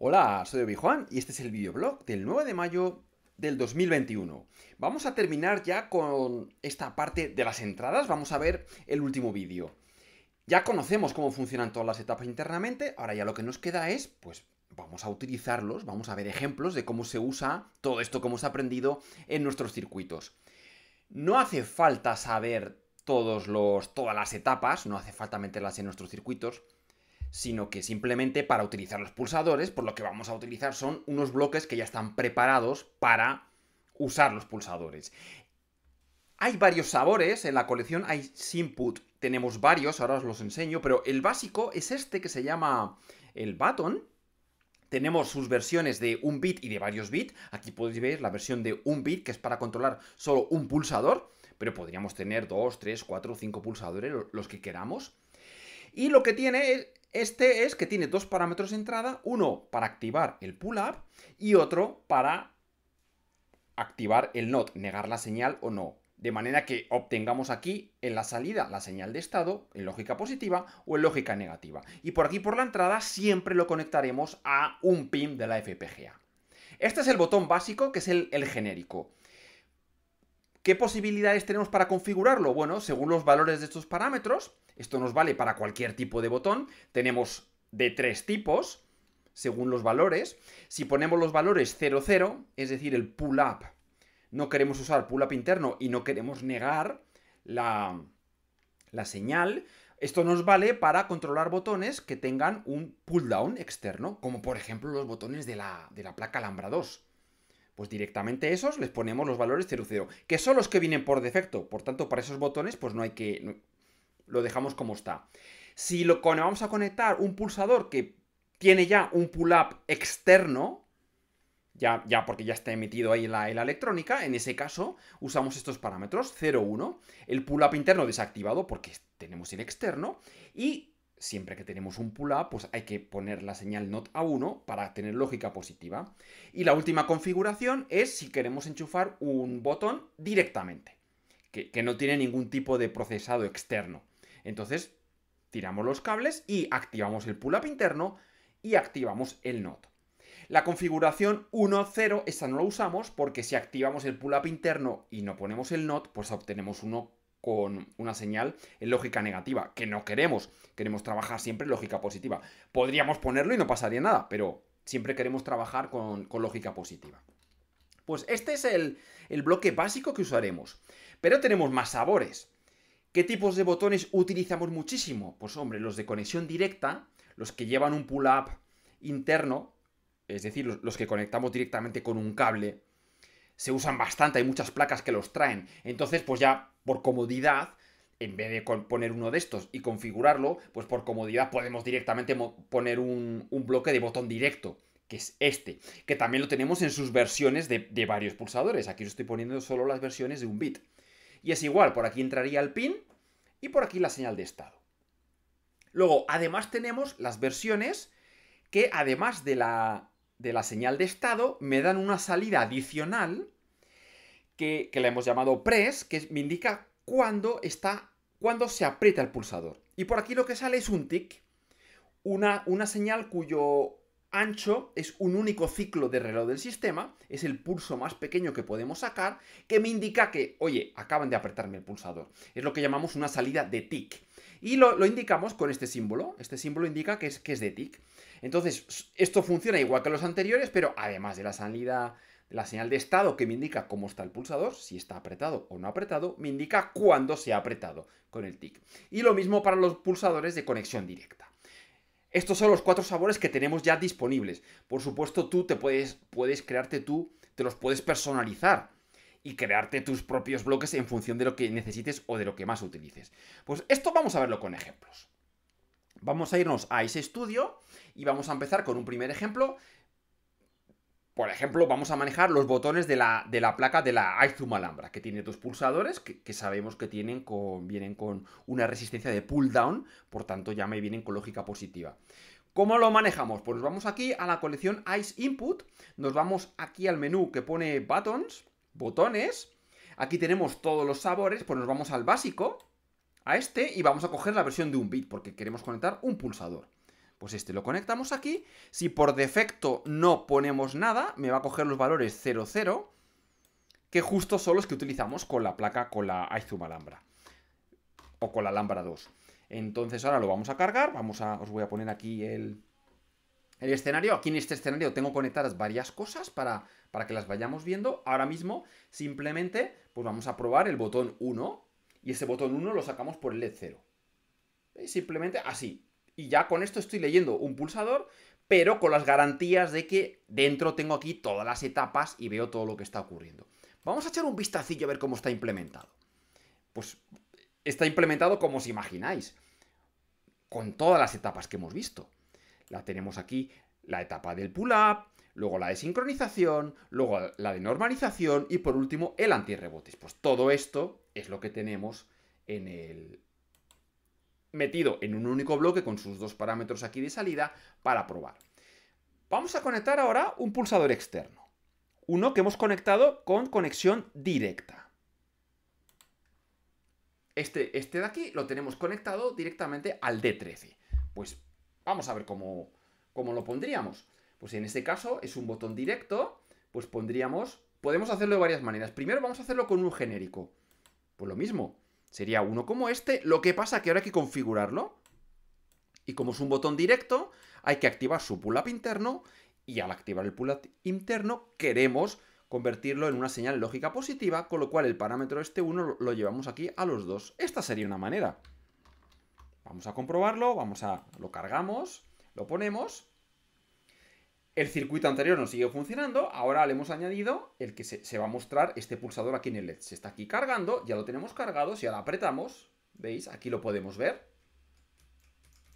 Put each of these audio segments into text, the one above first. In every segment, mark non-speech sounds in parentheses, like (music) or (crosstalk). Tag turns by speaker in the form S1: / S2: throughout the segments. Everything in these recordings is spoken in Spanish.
S1: Hola, soy Obi Juan y este es el videoblog del 9 de mayo del 2021. Vamos a terminar ya con esta parte de las entradas, vamos a ver el último vídeo. Ya conocemos cómo funcionan todas las etapas internamente, ahora ya lo que nos queda es, pues vamos a utilizarlos, vamos a ver ejemplos de cómo se usa todo esto que hemos aprendido en nuestros circuitos. No hace falta saber todos los, todas las etapas, no hace falta meterlas en nuestros circuitos, sino que simplemente para utilizar los pulsadores, por lo que vamos a utilizar son unos bloques que ya están preparados para usar los pulsadores. Hay varios sabores en la colección, hay input, tenemos varios, ahora os los enseño, pero el básico es este que se llama el Button. Tenemos sus versiones de un bit y de varios bits. Aquí podéis ver la versión de un bit, que es para controlar solo un pulsador, pero podríamos tener dos, tres, cuatro, cinco pulsadores, los que queramos. Y lo que tiene este es que tiene dos parámetros de entrada, uno para activar el pull up y otro para activar el not, negar la señal o no. De manera que obtengamos aquí en la salida la señal de estado en lógica positiva o en lógica negativa. Y por aquí por la entrada siempre lo conectaremos a un pin de la FPGA. Este es el botón básico que es el, el genérico. ¿Qué posibilidades tenemos para configurarlo? Bueno, según los valores de estos parámetros, esto nos vale para cualquier tipo de botón. Tenemos de tres tipos, según los valores. Si ponemos los valores 0, es decir, el pull up, no queremos usar pull up interno y no queremos negar la, señal, esto nos vale para controlar botones que tengan un pull down externo, como por ejemplo los botones de la, de la placa Alhambra 2. Pues directamente esos les ponemos los valores 00, que son los que vienen por defecto. Por tanto, para esos botones, pues no hay que lo dejamos como está. Si lo vamos a conectar un pulsador que tiene ya un pull-up externo, ya, ya, porque ya está emitido ahí la, la, electrónica, en ese caso usamos estos parámetros, 0, 1, el pull-up interno desactivado porque tenemos el externo, y siempre que tenemos un pull-up, pues hay que poner la señal not a 1 para tener lógica positiva. Y la última configuración es si queremos enchufar un botón directamente, que no tiene ningún tipo de procesado externo. Entonces, tiramos los cables y activamos el pull-up interno y activamos el NOT. La configuración 1.0, esa no la usamos porque si activamos el pull-up interno y no ponemos el NOT, pues obtenemos uno con una señal en lógica negativa, que no queremos. Queremos trabajar siempre en lógica positiva. Podríamos ponerlo y no pasaría nada, pero siempre queremos trabajar con, lógica positiva. Pues este es el bloque básico que usaremos. Pero tenemos más sabores. ¿Qué tipos de botones utilizamos muchísimo? Pues hombre, los de conexión directa, los que llevan un pull-up interno, es decir, los que conectamos directamente con un cable, se usan bastante, hay muchas placas que los traen. Entonces, pues ya por comodidad, en vez de poner uno de estos y configurarlo, pues por comodidad podemos directamente poner un, bloque de botón directo, que es este, que también lo tenemos en sus versiones de, de varios pulsadores. Aquí os estoy poniendo solo las versiones de un bit. Y es igual, por aquí entraría el pin y por aquí la señal de estado. Luego, además tenemos las versiones que además de la, de la señal de estado me dan una salida adicional que, la hemos llamado press, que me indica cuándo está, cuándo se aprieta el pulsador. Y por aquí lo que sale es un tick, una, una señal cuyo ancho es un único ciclo de reloj del sistema, es el pulso más pequeño que podemos sacar, que me indica que, oye, acaban de apretarme el pulsador. Es lo que llamamos una salida de tick, Y lo, indicamos con este símbolo. Este símbolo indica que es, que es de tick. Entonces, esto funciona igual que los anteriores, pero además de la salida, la señal de estado que me indica cómo está el pulsador, si está apretado o no apretado, me indica cuándo se ha apretado con el tick, Y lo mismo para los pulsadores de conexión directa. Estos son los cuatro sabores que tenemos ya disponibles. Por supuesto, tú te puedes, puedes crearte tú, te los puedes personalizar y crearte tus propios bloques en función de lo que necesites o de lo que más utilices. Pues esto vamos a verlo con ejemplos. Vamos a irnos a ese estudio y vamos a empezar con un primer ejemplo por ejemplo, vamos a manejar los botones de la, placa de la iZoom Alhambra, que tiene dos pulsadores que, sabemos que tienen vienen con una resistencia de pull down, por tanto ya me vienen con lógica positiva. ¿Cómo lo manejamos? Pues nos vamos aquí a la colección Ice Input, nos vamos aquí al menú que pone buttons, botones, aquí tenemos todos los sabores, pues nos vamos al básico, a este, y vamos a coger la versión de un bit, porque queremos conectar un pulsador. Pues este lo conectamos aquí. Si por defecto no ponemos nada, me va a coger los valores 0, 0, que justo son los que utilizamos con la placa, con la iZoom Alhambra. O con la Alhambra 2. Entonces ahora lo vamos a cargar. Vamos a, os voy a poner aquí el, el escenario. Aquí en este escenario tengo conectadas varias cosas para, para que las vayamos viendo. Ahora mismo simplemente pues vamos a probar el botón 1. Y ese botón 1 lo sacamos por el LED 0. Simplemente así y ya con esto estoy leyendo un pulsador, pero con las garantías de que dentro tengo aquí todas las etapas y veo todo lo que está ocurriendo. Vamos a echar un vistacillo a ver cómo está implementado. Pues está implementado como os imagináis, con todas las etapas que hemos visto. La tenemos aquí, la etapa del pull-up, luego la de sincronización, luego la de normalización y por último el rebotes. Pues todo esto es lo que tenemos en el, metido en un único bloque con sus dos parámetros aquí de salida para probar. Vamos a conectar ahora un pulsador externo. Uno que hemos conectado con conexión directa. Este, este de aquí lo tenemos conectado directamente al D13. Pues vamos a ver cómo, cómo lo pondríamos. Pues en este caso es un botón directo, pues pondríamos... Podemos hacerlo de varias maneras. Primero vamos a hacerlo con un genérico. Pues lo mismo, Sería uno como este, lo que pasa que ahora hay que configurarlo. Y como es un botón directo, hay que activar su pull-up interno y al activar el pull-up interno queremos convertirlo en una señal lógica positiva, con lo cual el parámetro este 1 lo llevamos aquí a los dos. Esta sería una manera. Vamos a comprobarlo, vamos a lo cargamos, lo ponemos el circuito anterior nos sigue funcionando, ahora le hemos añadido el que se, va a mostrar este pulsador aquí en el LED. Se está aquí cargando, ya lo tenemos cargado, si ahora apretamos, ¿veis? Aquí lo podemos ver,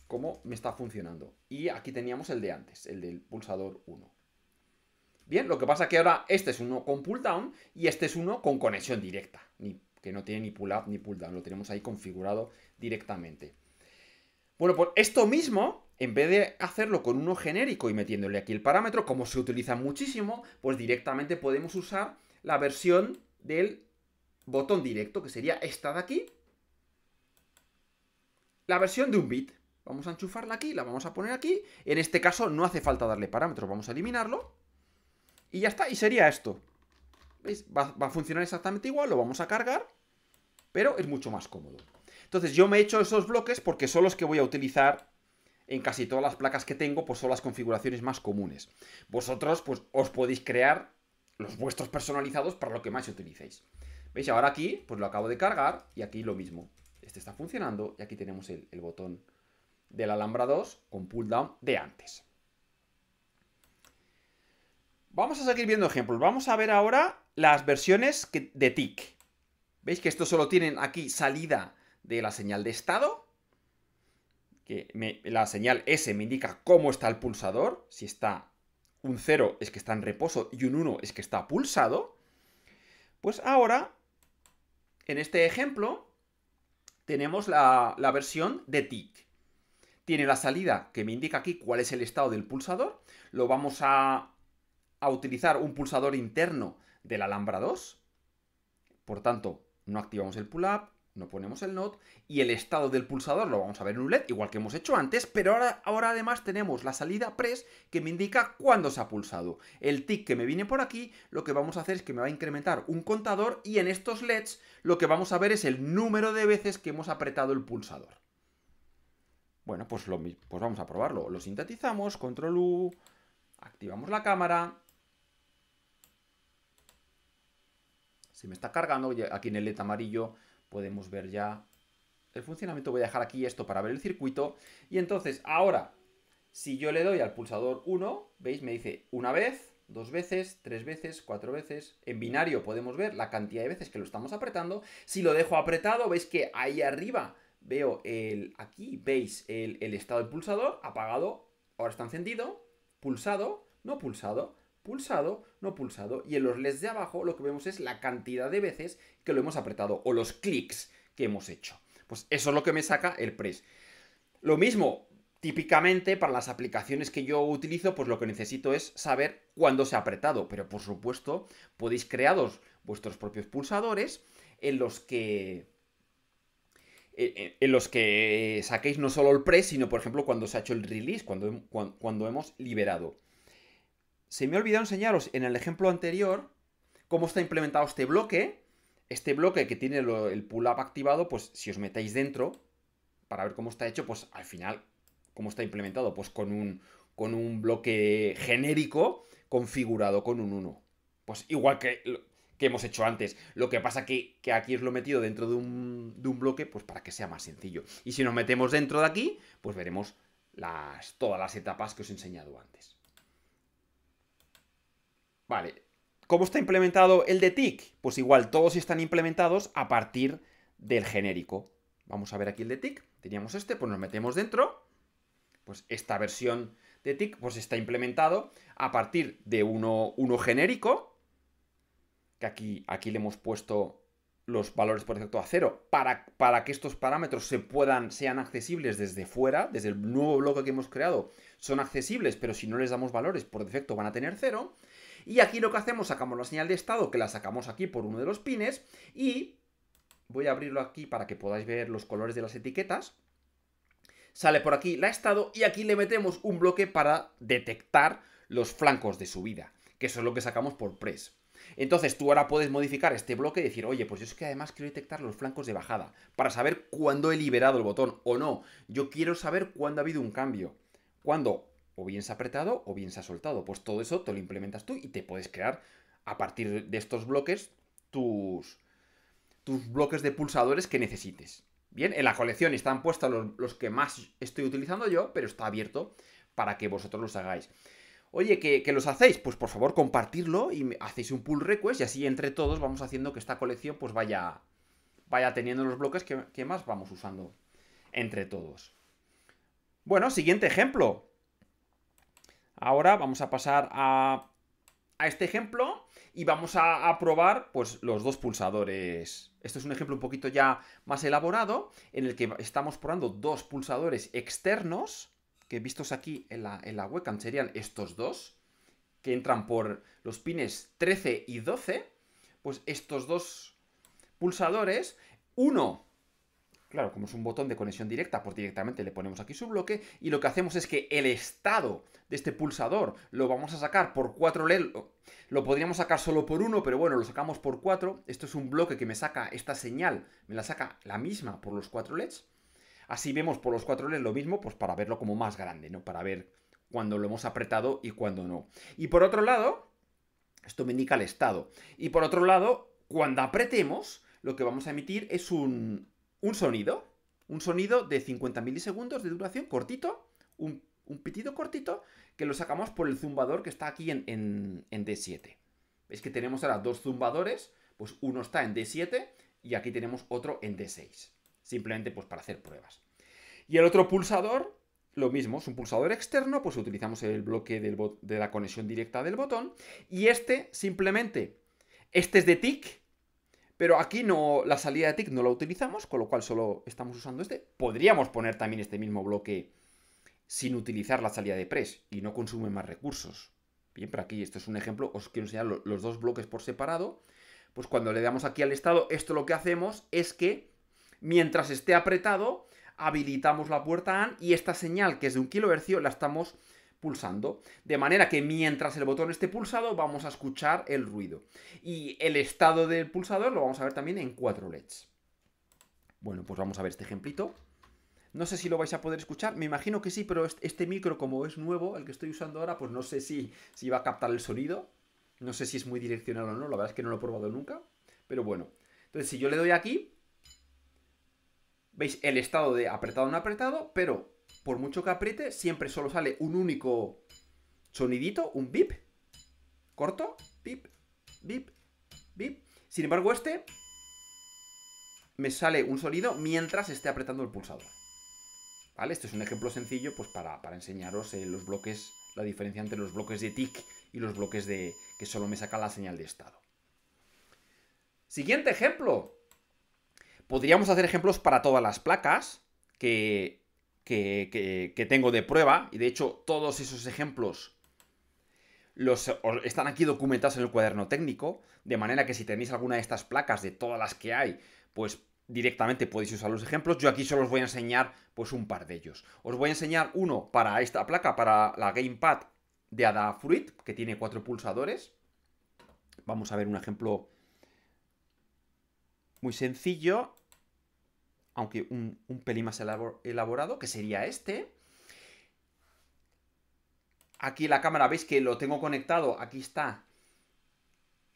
S1: cómo me está funcionando. Y aquí teníamos el de antes, el del pulsador 1. Bien, lo que pasa que ahora este es uno con pull down y este es uno con conexión directa, que no tiene ni pull up ni pull down, lo tenemos ahí configurado directamente. Bueno, pues esto mismo en vez de hacerlo con uno genérico y metiéndole aquí el parámetro, como se utiliza muchísimo, pues directamente podemos usar la versión del botón directo, que sería esta de aquí. La versión de un bit. Vamos a enchufarla aquí, la vamos a poner aquí. En este caso no hace falta darle parámetros, vamos a eliminarlo. Y ya está, y sería esto. ¿Veis? Va, a funcionar exactamente igual, lo vamos a cargar, pero es mucho más cómodo. Entonces yo me he hecho esos bloques porque son los que voy a utilizar en casi todas las placas que tengo, pues son las configuraciones más comunes. Vosotros, pues os podéis crear los vuestros personalizados para lo que más utilicéis. ¿Veis? Ahora aquí, pues lo acabo de cargar y aquí lo mismo. Este está funcionando y aquí tenemos el, botón de la Alhambra 2 con pull down de antes. Vamos a seguir viendo ejemplos. Vamos a ver ahora las versiones de TIC. ¿Veis que estos solo tienen aquí salida de la señal de estado? que la señal S me indica cómo está el pulsador, si está un 0 es que está en reposo y un 1 es que está pulsado, pues ahora, en este ejemplo, tenemos la, versión de TIC. Tiene la salida que me indica aquí cuál es el estado del pulsador, lo vamos a, a utilizar un pulsador interno de la Alhambra 2, por tanto, no activamos el pull-up, no ponemos el NOT y el estado del pulsador lo vamos a ver en un LED, igual que hemos hecho antes, pero ahora, ahora además tenemos la salida press que me indica cuándo se ha pulsado. El tick que me viene por aquí, lo que vamos a hacer es que me va a incrementar un contador y en estos LEDs lo que vamos a ver es el número de veces que hemos apretado el pulsador. Bueno, pues, lo, pues vamos a probarlo. Lo sintetizamos, control U, activamos la cámara, se me está cargando, aquí en el LED amarillo podemos ver ya el funcionamiento. Voy a dejar aquí esto para ver el circuito. Y entonces, ahora, si yo le doy al pulsador 1, ¿veis? Me dice una vez, dos veces, tres veces, cuatro veces. En binario podemos ver la cantidad de veces que lo estamos apretando. Si lo dejo apretado, veis que ahí arriba veo el... Aquí veis el, estado del pulsador apagado. Ahora está encendido, pulsado, no pulsado pulsado, no pulsado, y en los LEDs de abajo lo que vemos es la cantidad de veces que lo hemos apretado o los clics que hemos hecho. Pues eso es lo que me saca el press. Lo mismo, típicamente para las aplicaciones que yo utilizo, pues lo que necesito es saber cuándo se ha apretado, pero por supuesto podéis crearos vuestros propios pulsadores en los que en los que saquéis no solo el press, sino por ejemplo cuando se ha hecho el release, cuando, cuando hemos liberado se me ha olvidado enseñaros en el ejemplo anterior cómo está implementado este bloque. Este bloque que tiene el pull up activado, pues si os metéis dentro para ver cómo está hecho, pues al final, cómo está implementado, pues con un, con un bloque genérico configurado con un 1. Pues igual que, que hemos hecho antes. Lo que pasa que, que aquí os lo he metido dentro de un, bloque, pues para que sea más sencillo. Y si nos metemos dentro de aquí, pues veremos las, todas las etapas que os he enseñado antes. Vale. ¿Cómo está implementado el de TIC? Pues igual todos están implementados a partir del genérico. Vamos a ver aquí el de TIC. Teníamos este, pues nos metemos dentro. Pues esta versión de TIC pues está implementado a partir de uno, genérico. Que aquí, aquí le hemos puesto los valores por defecto a cero para, para, que estos parámetros se puedan, sean accesibles desde fuera, desde el nuevo bloque que hemos creado, son accesibles, pero si no les damos valores por defecto van a tener cero. Y aquí lo que hacemos, sacamos la señal de estado, que la sacamos aquí por uno de los pines, y voy a abrirlo aquí para que podáis ver los colores de las etiquetas. Sale por aquí la estado y aquí le metemos un bloque para detectar los flancos de subida, que eso es lo que sacamos por press. Entonces tú ahora puedes modificar este bloque y decir, oye, pues yo es que además quiero detectar los flancos de bajada para saber cuándo he liberado el botón o no. Yo quiero saber cuándo ha habido un cambio. Cuando o bien se ha apretado o bien se ha soltado. Pues todo eso te lo implementas tú y te puedes crear a partir de estos bloques tus, tus bloques de pulsadores que necesites. Bien, en la colección están puestos los, que más estoy utilizando yo, pero está abierto para que vosotros los hagáis. Oye, ¿que, los hacéis? Pues por favor compartirlo y hacéis un pull request y así entre todos vamos haciendo que esta colección pues vaya, vaya teniendo los bloques que más vamos usando entre todos. Bueno, siguiente ejemplo. Ahora vamos a pasar a, este ejemplo y vamos a, probar pues, los dos pulsadores. Esto es un ejemplo un poquito ya más elaborado, en el que estamos probando dos pulsadores externos, que vistos aquí en la, en la webcam serían estos dos, que entran por los pines 13 y 12, pues estos dos pulsadores, uno Claro, como es un botón de conexión directa, pues directamente le ponemos aquí su bloque y lo que hacemos es que el estado de este pulsador lo vamos a sacar por 4 LEDs. Lo podríamos sacar solo por uno, pero bueno, lo sacamos por 4. Esto es un bloque que me saca esta señal, me la saca la misma por los 4 LEDs. Así vemos por los 4 LEDs lo mismo, pues para verlo como más grande, ¿no? Para ver cuando lo hemos apretado y cuando no. Y por otro lado, esto me indica el estado. Y por otro lado, cuando apretemos, lo que vamos a emitir es un, un sonido, un sonido de 50 milisegundos de duración, cortito, un, un, pitido cortito, que lo sacamos por el zumbador que está aquí en, en, D7. Es que tenemos ahora dos zumbadores, pues uno está en D7 y aquí tenemos otro en D6. Simplemente pues para hacer pruebas. Y el otro pulsador, lo mismo, es un pulsador externo, pues utilizamos el bloque de la conexión directa del botón. Y este simplemente, este es de TIC, pero aquí no, la salida de TIC no la utilizamos, con lo cual solo estamos usando este. Podríamos poner también este mismo bloque sin utilizar la salida de press y no consume más recursos. Bien, pero aquí esto es un ejemplo, os quiero enseñar los dos bloques por separado. Pues cuando le damos aquí al estado, esto lo que hacemos es que mientras esté apretado, habilitamos la puerta AN y esta señal que es de un kilohercio la estamos pulsando, de manera que mientras el botón esté pulsado vamos a escuchar el ruido. Y el estado del pulsador lo vamos a ver también en cuatro LEDs. Bueno, pues vamos a ver este ejemplito. No sé si lo vais a poder escuchar, me imagino que sí, pero este micro como es nuevo, el que estoy usando ahora, pues no sé si, si va a captar el sonido. No sé si es muy direccional o no, la verdad es que no lo he probado nunca. Pero bueno, entonces si yo le doy aquí, veis el estado de apretado no apretado, pero por mucho que apriete, siempre solo sale un único sonidito, un bip, corto, bip, bip, bip. Sin embargo, este me sale un sonido mientras esté apretando el pulsador. ¿Vale? Este es un ejemplo sencillo pues para, enseñaros eh, los bloques, la diferencia entre los bloques de tick y los bloques de que solo me saca la señal de estado. Siguiente ejemplo. Podríamos hacer ejemplos para todas las placas, que que, tengo de prueba, y de hecho todos esos ejemplos los, están aquí documentados en el cuaderno técnico, de manera que si tenéis alguna de estas placas de todas las que hay, pues directamente podéis usar los ejemplos. Yo aquí solo os voy a enseñar pues un par de ellos. Os voy a enseñar uno para esta placa, para la Gamepad de Adafruit, que tiene cuatro pulsadores. Vamos a ver un ejemplo muy sencillo aunque un, pelín más elaborado, que sería este. Aquí la cámara, veis que lo tengo conectado, aquí está.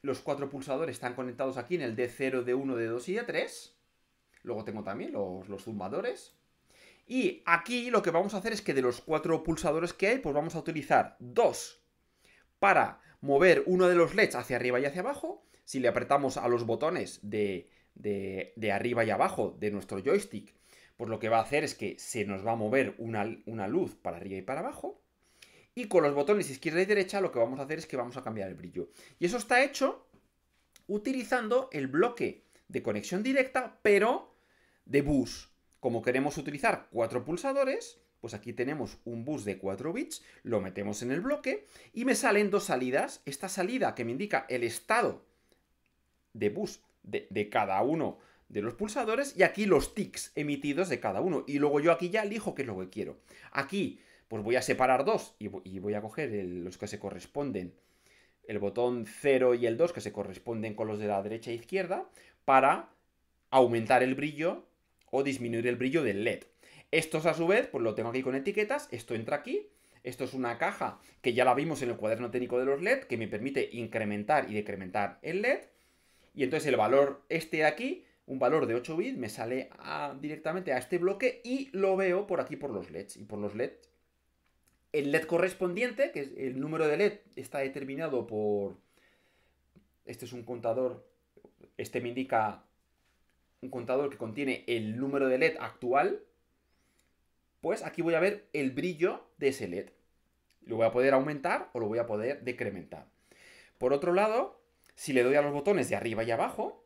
S1: Los cuatro pulsadores están conectados aquí en el D0, D1, D2 y D3. Luego tengo también los, los zumbadores. Y aquí lo que vamos a hacer es que de los cuatro pulsadores que hay, pues vamos a utilizar dos para mover uno de los LEDs hacia arriba y hacia abajo. Si le apretamos a los botones de de, arriba y abajo de nuestro joystick, pues lo que va a hacer es que se nos va a mover una, una luz para arriba y para abajo. Y con los botones izquierda y derecha lo que vamos a hacer es que vamos a cambiar el brillo. Y eso está hecho utilizando el bloque de conexión directa, pero de bus. Como queremos utilizar cuatro pulsadores, pues aquí tenemos un bus de 4 bits, lo metemos en el bloque y me salen dos salidas. Esta salida que me indica el estado de bus de, cada uno de los pulsadores y aquí los tics emitidos de cada uno. Y luego yo aquí ya elijo qué es lo que quiero. Aquí, pues voy a separar dos y, voy a coger los que se corresponden, el botón 0 y el 2 que se corresponden con los de la derecha e izquierda, para aumentar el brillo o disminuir el brillo del LED. Estos a su vez, pues lo tengo aquí con etiquetas, esto entra aquí, esto es una caja que ya la vimos en el cuaderno técnico de los LED, que me permite incrementar y decrementar el LED, y entonces el valor este de aquí, un valor de 8 bits, me sale directamente a este bloque y lo veo por aquí por los LEDs. Y por los LEDs, el LED correspondiente, que es el número de LED, está determinado por... Este es un contador, este me indica un contador que contiene el número de LED actual, pues aquí voy a ver el brillo de ese LED. Lo voy a poder aumentar o lo voy a poder decrementar. Por otro lado, si le doy a los botones de arriba y abajo,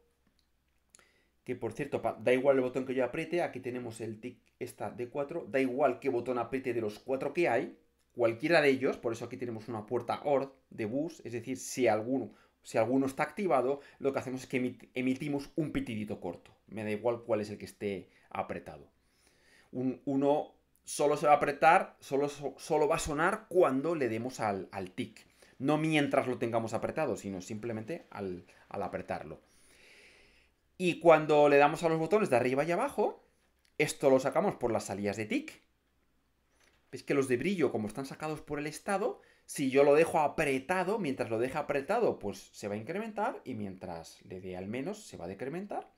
S1: que por cierto, da igual el botón que yo apriete, aquí tenemos el tick esta de 4, da igual qué botón apriete de los 4 que hay, cualquiera de ellos, por eso aquí tenemos una puerta OR de bus, es decir, si alguno, si alguno está activado, lo que hacemos es que emitimos un pitidito corto, me da igual cuál es el que esté apretado. uno solo se va a apretar, solo, solo va a sonar cuando le demos al, al tick no mientras lo tengamos apretado, sino simplemente al, apretarlo. Y cuando le damos a los botones de arriba y abajo, esto lo sacamos por las salidas de tic. Veis que los de brillo, como están sacados por el estado, si yo lo dejo apretado, mientras lo deje apretado, pues se va a incrementar y mientras le dé al menos se va a decrementar.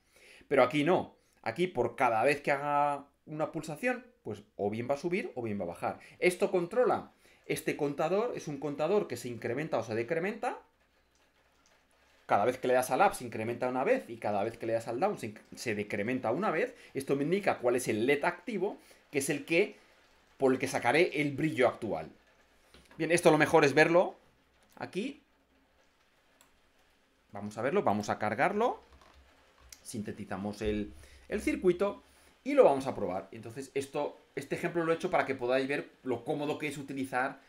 S1: Pero aquí no. Aquí por cada vez que haga una pulsación, pues o bien va a subir o bien va a bajar. Esto controla este contador es un contador que se incrementa o se decrementa. Cada vez que le das al up se incrementa una vez y cada vez que le das al down se, decrementa una vez. Esto me indica cuál es el LED activo, que es el que por el que sacaré el brillo actual. Bien, esto lo mejor es verlo aquí. Vamos a verlo, vamos a cargarlo. Sintetizamos el circuito y lo vamos a probar. Entonces, esto, este ejemplo lo he hecho para que podáis ver lo cómodo que es utilizar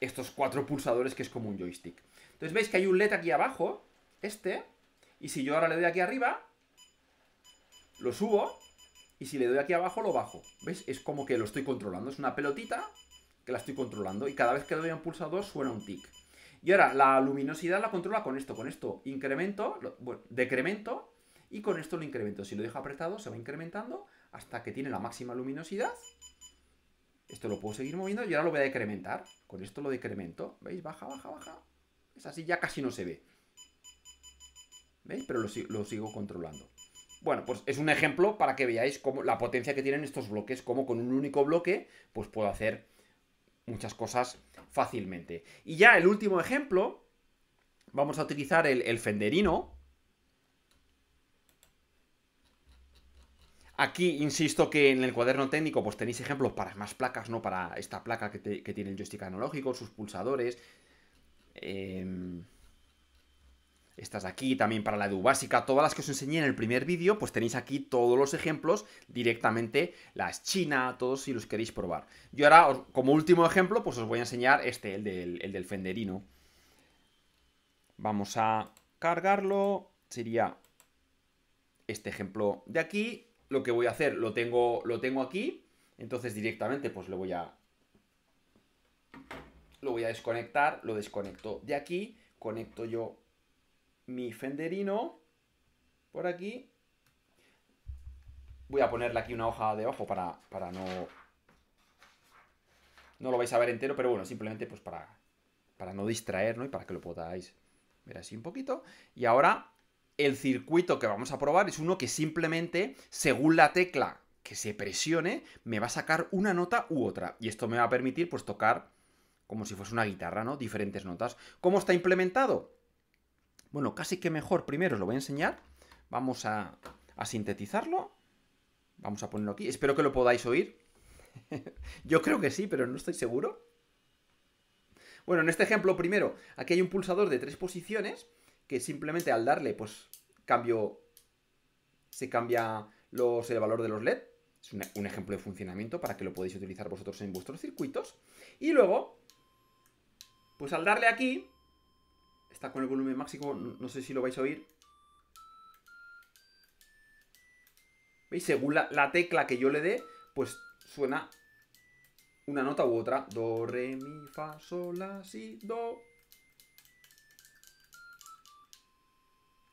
S1: estos cuatro pulsadores que es como un joystick. Entonces veis que hay un LED aquí abajo, este, y si yo ahora le doy aquí arriba, lo subo, y si le doy aquí abajo, lo bajo. ¿Veis? Es como que lo estoy controlando, es una pelotita que la estoy controlando, y cada vez que le doy a un pulsador suena un tic. Y ahora la luminosidad la controla con esto, con esto incremento, bueno, decremento, y con esto lo incremento. Si lo dejo apretado, se va incrementando hasta que tiene la máxima luminosidad. Esto lo puedo seguir moviendo y ahora lo voy a decrementar. Con esto lo decremento. ¿Veis? Baja, baja, baja. Es así, ya casi no se ve. ¿Veis? Pero lo, sigo controlando. Bueno, pues es un ejemplo para que veáis la potencia que tienen estos bloques, como con un único bloque pues puedo hacer muchas cosas fácilmente. Y ya el último ejemplo, vamos a utilizar el fenderino, Aquí, insisto que en el cuaderno técnico pues tenéis ejemplos para más placas, ¿no? Para esta placa que, tiene el joystick analógico, sus pulsadores. Em, estas de aquí, también para la EDU básica, todas las que os enseñé en el primer vídeo, pues tenéis aquí todos los ejemplos, directamente las China, todos si los queréis probar. Yo ahora, como último ejemplo, pues os voy a enseñar este, el del, el del Fenderino. Vamos a cargarlo, sería este ejemplo de aquí, lo que voy a hacer, lo tengo, lo tengo aquí, entonces directamente pues lo voy a... Lo voy a desconectar, lo desconecto de aquí, conecto yo mi fenderino por aquí. Voy a ponerle aquí una hoja de para, para no... No lo vais a ver entero, pero bueno, simplemente pues para, para no distraer, ¿no? Y para que lo podáis ver así un poquito. Y ahora el circuito que vamos a probar es uno que simplemente, según la tecla que se presione, me va a sacar una nota u otra. Y esto me va a permitir, pues, tocar como si fuese una guitarra, ¿no? Diferentes notas. ¿Cómo está implementado? Bueno, casi que mejor. Primero os lo voy a enseñar. Vamos a, a sintetizarlo. Vamos a ponerlo aquí. Espero que lo podáis oír. (laughs) Yo creo que sí, pero no estoy seguro. Bueno, en este ejemplo primero, aquí hay un pulsador de tres posiciones que simplemente al darle, pues cambio, se cambia los, el valor de los LED. Es un ejemplo de funcionamiento para que lo podáis utilizar vosotros en vuestros circuitos. Y luego, pues al darle aquí, está con el volumen máximo, no sé si lo vais a oír. ¿Veis? Según la, la tecla que yo le dé, pues suena una nota u otra. Do, re, mi, fa, sol, la, si, do.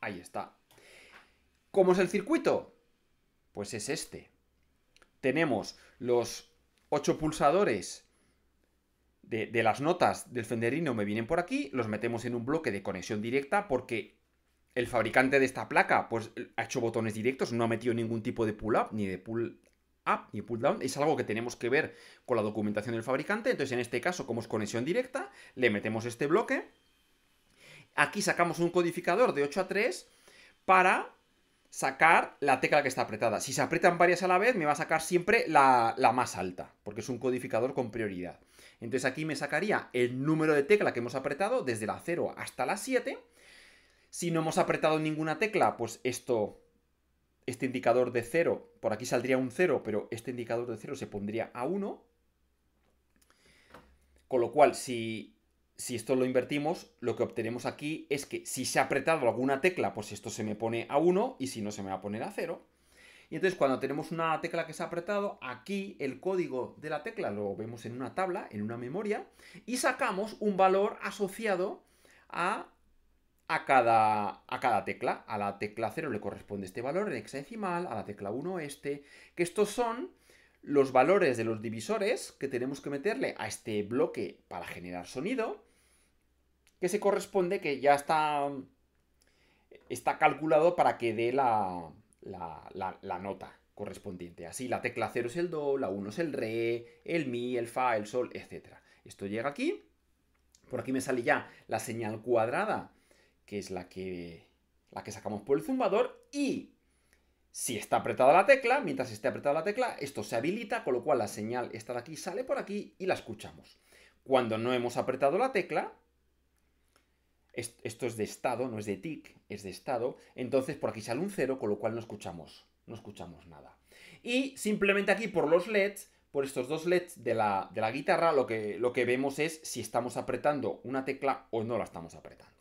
S1: Ahí está. ¿Cómo es el circuito? Pues es este. Tenemos los ocho pulsadores de, las notas del Fenderino me vienen por aquí, los metemos en un bloque de conexión directa porque el fabricante de esta placa pues, ha hecho botones directos, no ha metido ningún tipo de pull-up ni de pull up ni pull down es algo que tenemos que ver con la documentación del fabricante entonces en este caso como es conexión directa le metemos este bloque Aquí sacamos un codificador de 8 a 3 para sacar la tecla que está apretada. Si se aprietan varias a la vez, me va a sacar siempre la, más alta, porque es un codificador con prioridad. Entonces aquí me sacaría el número de tecla que hemos apretado desde la 0 hasta la 7. Si no hemos apretado ninguna tecla, pues esto, este indicador de 0, por aquí saldría un 0, pero este indicador de 0 se pondría a 1. Con lo cual, si si esto lo invertimos, lo que obtenemos aquí es que si se ha apretado alguna tecla, pues esto se me pone a 1 y si no se me va a poner a 0. Y entonces cuando tenemos una tecla que se ha apretado, aquí el código de la tecla lo vemos en una tabla, en una memoria, y sacamos un valor asociado a, cada, cada tecla. A la tecla 0 le corresponde este valor en hexadecimal, a la tecla 1 este, que estos son los valores de los divisores que tenemos que meterle a este bloque para generar sonido, que se corresponde, que ya está, está calculado para que dé la, la, nota correspondiente. Así, la tecla 0 es el do, la 1 es el re, el mi, el fa, el sol, etcétera. Esto llega aquí, por aquí me sale ya la señal cuadrada, que es la que, la que sacamos por el zumbador, y si está apretada la tecla, mientras esté apretada la tecla, esto se habilita, con lo cual la señal esta de aquí sale por aquí y la escuchamos. Cuando no hemos apretado la tecla, esto es de estado, no es de tic, es de estado, entonces por aquí sale un cero, con lo cual no escuchamos, no escuchamos nada. Y simplemente aquí por los LEDs, por estos dos LEDs de la, de la guitarra, lo que, lo que vemos es si estamos apretando una tecla o no la estamos apretando.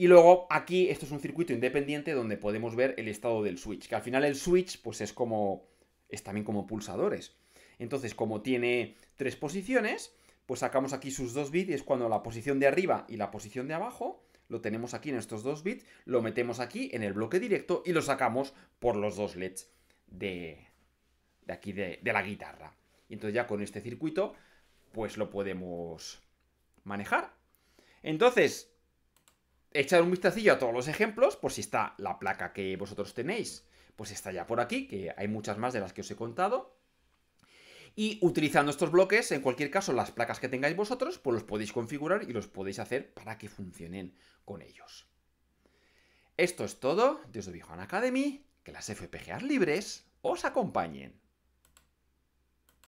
S1: Y luego aquí, esto es un circuito independiente donde podemos ver el estado del switch, que al final el switch pues es como, es también como pulsadores. Entonces, como tiene tres posiciones, pues sacamos aquí sus dos bits y es cuando la posición de arriba y la posición de abajo lo tenemos aquí en estos dos bits, lo metemos aquí en el bloque directo y lo sacamos por los dos LEDs de, de aquí de, de la guitarra. Y entonces ya con este circuito, pues lo podemos manejar. Entonces, echar un vistacillo a todos los ejemplos por si está la placa que vosotros tenéis. Pues está ya por aquí, que hay muchas más de las que os he contado. Y utilizando estos bloques, en cualquier caso, las placas que tengáis vosotros, pues los podéis configurar y los podéis hacer para que funcionen con ellos. Esto es todo. desde de Academy. Que las FPGAs libres os acompañen.